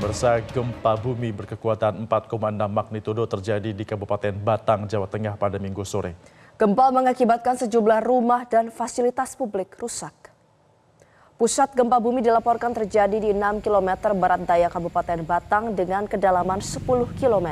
Bersa gempa bumi berkekuatan 4,6 magnitudo terjadi di Kabupaten Batang, Jawa Tengah pada minggu sore. Gempa mengakibatkan sejumlah rumah dan fasilitas publik rusak. Pusat gempa bumi dilaporkan terjadi di 6 km barat daya Kabupaten Batang dengan kedalaman 10 km.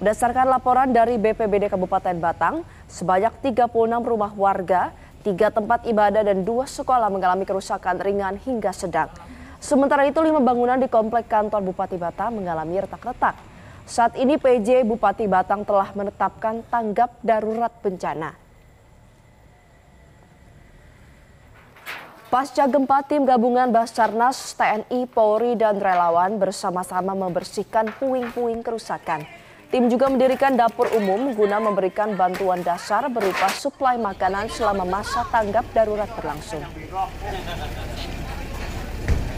Berdasarkan laporan dari BPBD Kabupaten Batang, sebanyak 36 rumah warga, tiga tempat ibadah dan dua sekolah mengalami kerusakan ringan hingga sedang. Sementara itu lima bangunan di komplek kantor Bupati Batang mengalami retak-retak. Saat ini PJ Bupati Batang telah menetapkan tanggap darurat bencana. Pasca gempa, tim gabungan Basarnas, TNI, Polri, dan relawan bersama-sama membersihkan puing-puing kerusakan. Tim juga mendirikan dapur umum guna memberikan bantuan dasar berupa suplai makanan selama masa tanggap darurat berlangsung.